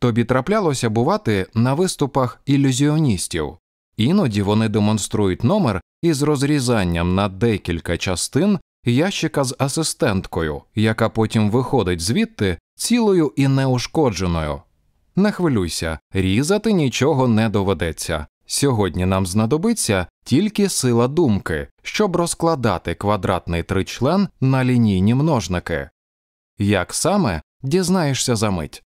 Тобі траплялося бувати на виступах ілюзіоністів, іноді вони демонструють номер із розрізанням на декілька частин ящика з асистенткою, яка потім виходить звідти цілою і неушкодженою. Не хвилюйся, різати нічого не доведеться. Сьогодні нам знадобиться тільки сила думки, щоб розкладати квадратний тричлен на лінійні множники. Як саме дізнаєшся за мить.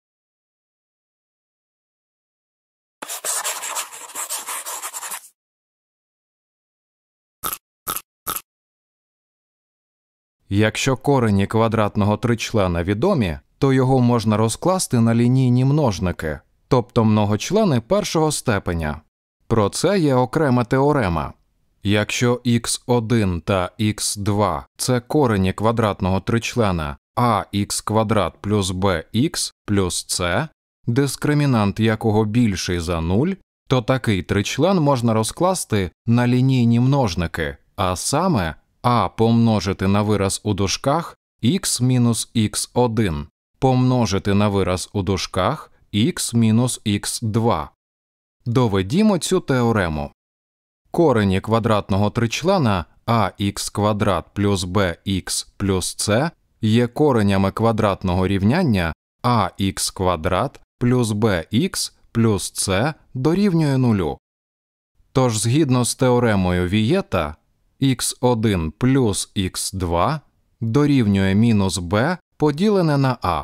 Якщо корені квадратного тричлена відомі, то його можна розкласти на лінійні множники, тобто многочлени першого степеня. Про це є окрема теорема. Якщо x1 та x2 це корені квадратного тричлена ax квадрат плюс bx плюс c, дискримінант якого більший за 0, то такий тричлен можна розкласти на лінійні множники, а саме а помножити на вираз у дужках x мінус x1 помножити на вираз у дужках x мінус x2. Доведімо цю теорему. Корені квадратного тричлена ax квадрат плюс bx плюс c є коренями квадратного рівняння ax квадрат плюс bx плюс c дорівнює нулю. Тож, згідно з теоремою Вієта, x1 плюс x2 дорівнює мінус b поділене на a,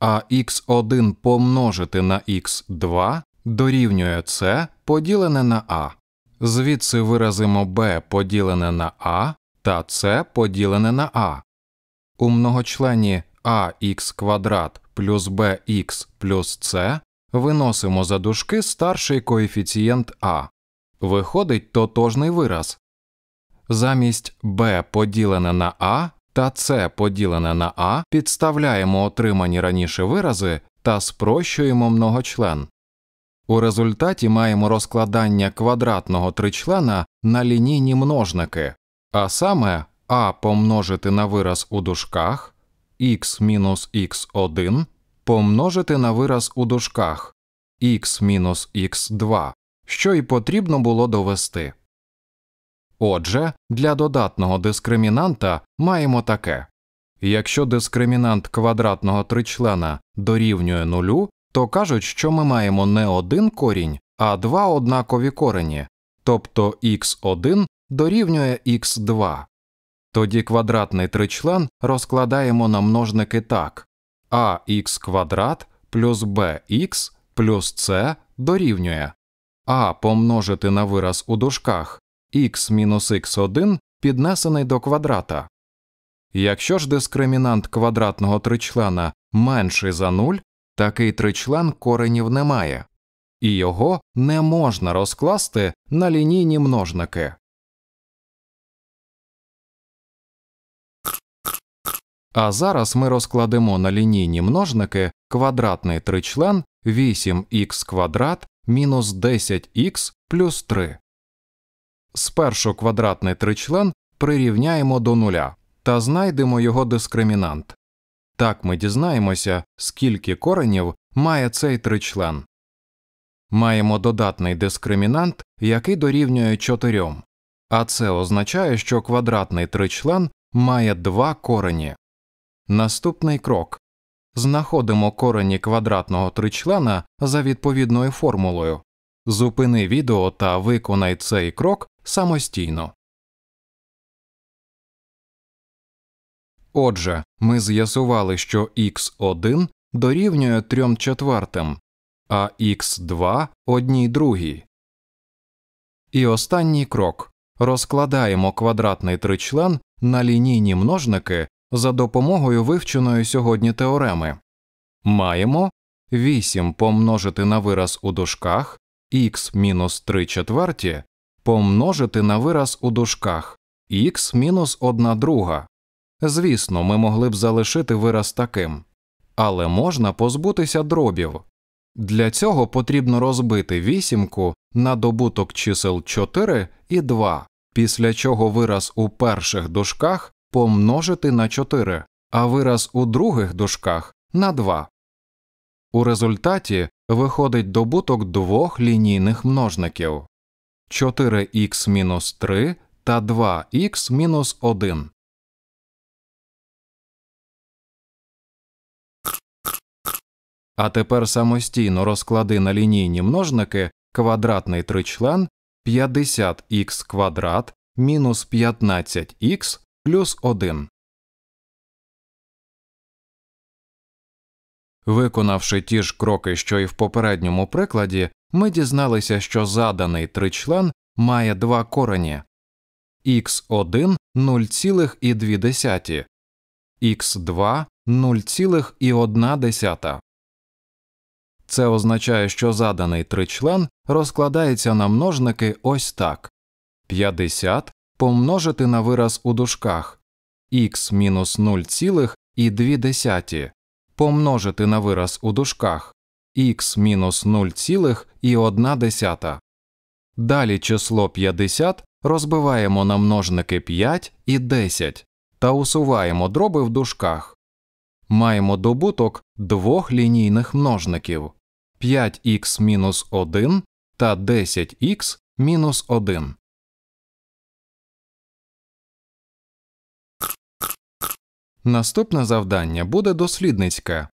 а x1 помножити на x2 дорівнює c поділене на a. Звідси виразимо b поділене на a та c поділене на a. У многочлені ax квадрат плюс bx плюс c, виносимо за дужки старший коефіцієнт а. Виходить тотожний вираз. Замість b поділене на а та c поділене на а підставляємо отримані раніше вирази та спрощуємо многочлен. У результаті маємо розкладання квадратного тричлена на лінійні множники, а саме а помножити на вираз у дужках, x мінус x1 помножити на вираз у дужках x х 2 що й потрібно було довести. Отже, для додатного дискримінанта маємо таке якщо дискримінант квадратного тричлена дорівнює нулю, то кажуть, що ми маємо не один корінь, а два однакові корені, тобто х 1 дорівнює х 2 Тоді квадратний тричлен розкладаємо на множники так ax квадрат плюс bx плюс c дорівнює а помножити на вираз у дужках x мінус х1 піднесений до квадрата. Якщо ж дискримінант квадратного тричлена менший за 0, такий тричлен коренів немає, і його не можна розкласти на лінійні множники. А зараз ми розкладемо на лінійні множники квадратний тричлен 8х квадрат мінус 10х плюс 3. Спершу квадратний тричлен прирівняємо до нуля та знайдемо його дискримінант. Так ми дізнаємося, скільки коренів має цей тричлен. Маємо додатний дискримінант, який дорівнює 4, а це означає, що квадратний тричлен має два корені. Наступний крок знаходимо корені квадратного тричлена за відповідною формулою. Зупини відео та виконай цей крок самостійно. Отже, ми з'ясували, що х 1 дорівнює 3 четвертим, а х 2 одній другій. І останній крок розкладаємо квадратний тричлен на лінійні множники за допомогою вивченої сьогодні теореми. Маємо 8 помножити на вираз у дужках мінус 3 четверті помножити на вираз у дужках мінус 1 друга. Звісно, ми могли б залишити вираз таким, але можна позбутися дробів. Для цього потрібно розбити вісімку на добуток чисел 4 і 2, після чого вираз у перших дужках помножити на 4, а вираз у других дужках на 2. У результаті виходить добуток двох лінійних множників 4х 3 та 2х 1. А тепер самостійно розклади на лінійні множники квадратний тричлен 50х квадрат мінус 15х плюс один Виконавши ті ж кроки, що і в попередньому прикладі, ми дізналися, що заданий тричлен має два корені x1 0,2, x2 0,1. Це означає, що заданий тричлен розкладається на множники ось так 50 помножити на вираз у дужках x мінус 0,2 помножити на вираз у дужках x мінус 0,1. Далі число 50 розбиваємо на множники 5 і 10 та усуваємо дроби в дужках. Маємо добуток двох лінійних множників 5х мінус 1 та 10х мінус 1. Наступне завдання буде дослідницьке.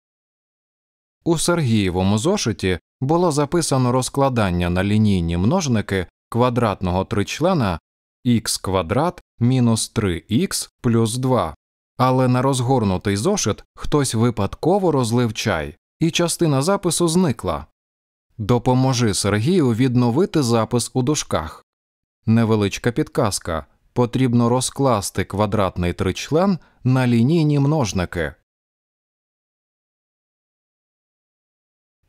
У Сергієвому зошиті було записано розкладання на лінійні множники квадратного тричлена х квадрат мінус 3х плюс 2. Але на розгорнутий зошит хтось випадково розлив чай, і частина запису зникла. Допоможи Сергію відновити запис у дужках. Невеличка підказка потрібно розкласти квадратний тричлен на лінійні множники.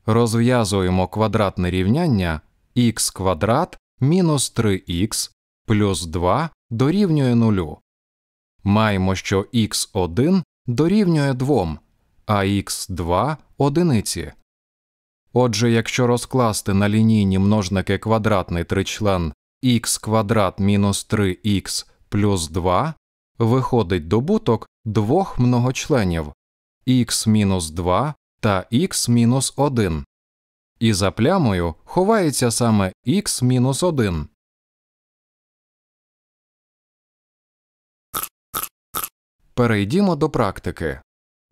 Розв'язуємо квадратне рівняння х квадрат мінус 3х плюс 2 дорівнює нулю, Маємо, що х1 дорівнює 2, а х2 одиниці. Отже, якщо розкласти на лінійні множники квадратний тричлен x квадрат мінус 3х плюс 2 виходить добуток двох многочленів x мінус 2 та x мінус 1. І за плямою ховається саме х мінус 1. Перейдімо до практики.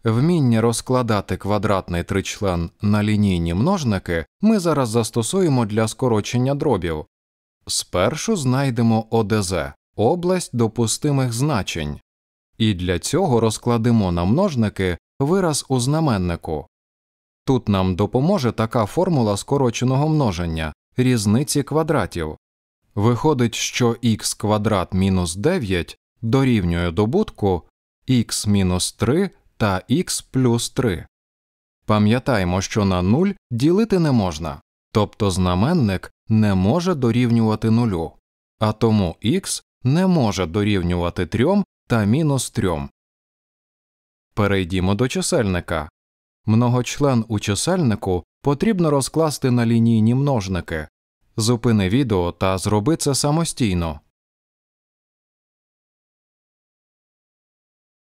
Вміння розкладати квадратний тричлен на лінійні множники ми зараз застосуємо для скорочення дробів. Спершу знайдемо ОДЗ область допустимих значень, і для цього розкладемо на множники вираз у знаменнику. Тут нам допоможе така формула скороченого множення різниці квадратів. Виходить, що х квадрат мінус 9 дорівнює добутку х мінус 3 та х плюс 3. Пам'ятаємо, що на 0 ділити не можна. Тобто знаменник не може дорівнювати нулю, а тому х не може дорівнювати 3 та мінус 3. Перейдімо до чисельника. Многочлен у чисельнику потрібно розкласти на лінійні множники. Зупини відео та зроби це самостійно.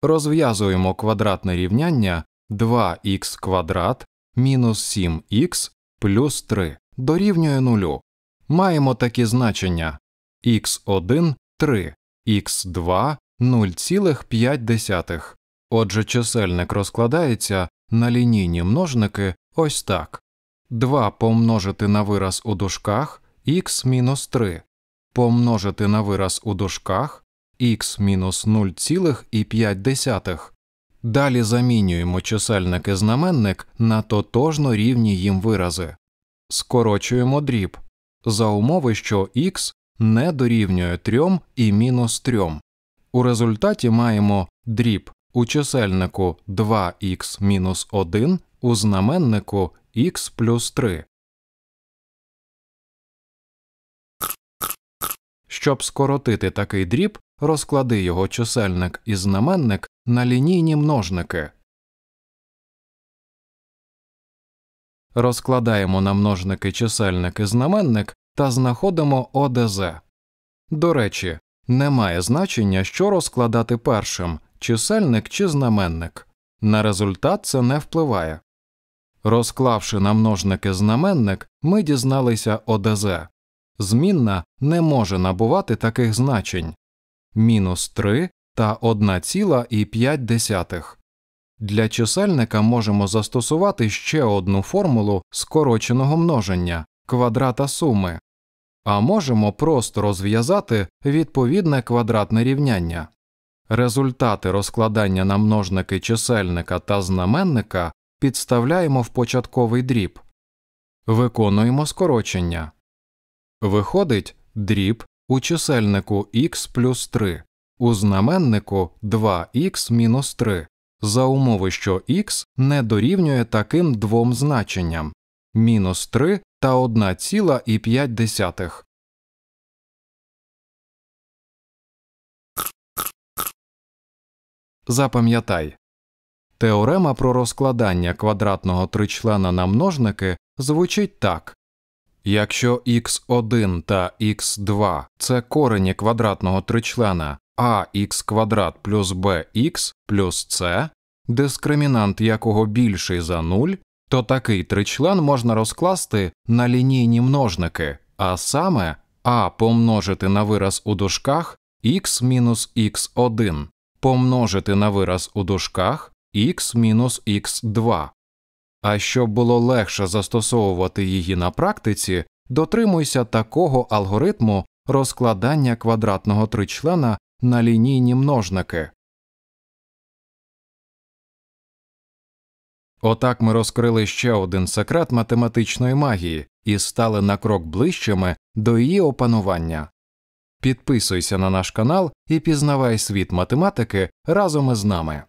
Розв'язуємо квадратне рівняння 2х квадрат мінус 7х плюс 3 дорівнює нулю. Маємо такі значення x1 3, x2 0,5. Отже, чисельник розкладається на лінійні множники ось так 2 помножити на вираз у дужках x-3, помножити на вираз у дужках x мінус 0,5. Далі замінюємо чисельник і знаменник на тотожно рівні їм вирази, скорочуємо дріб за умови, що х не дорівнює 3 і мінус 3. У результаті маємо дріб у чисельнику 2х мінус 1 у знаменнику х плюс 3. Щоб скоротити такий дріб, розклади його чисельник і знаменник на лінійні множники. Розкладаємо на множники чисельник і знаменник та знаходимо ОДЗ. До речі, немає значення, що розкладати першим чисельник чи знаменник. На результат це не впливає. Розклавши на множники знаменник, ми дізналися ОДЗ. Змінна не може набувати таких значень, мінус 3 та 1,5. Для чисельника можемо застосувати ще одну формулу скороченого множення квадрата суми, а можемо просто розв'язати відповідне квадратне рівняння. Результати розкладання на множники чисельника та знаменника підставляємо в початковий дріб, виконуємо скорочення. Виходить дріб у чисельнику х плюс 3, у знаменнику 2х мінус 3, за умови, що х не дорівнює таким двом значенням мінус 3 та 1,5. Запам'ятай теорема про розкладання квадратного тричлена на множники звучить так. Якщо х1 та х2 це корені квадратного тричлена ax квадрат плюс bx плюс c, дискримінант якого більший за 0, то такий тричлен можна розкласти на лінійні множники, а саме а помножити на вираз у дужках x мінус x1 помножити на вираз у дужках x мінус x2 а щоб було легше застосовувати її на практиці, дотримуйся такого алгоритму розкладання квадратного тричлена на лінійні множники. Отак ми розкрили ще один секрет математичної магії і стали на крок ближчими до її опанування. Підписуйся на наш канал і пізнавай світ математики разом із нами.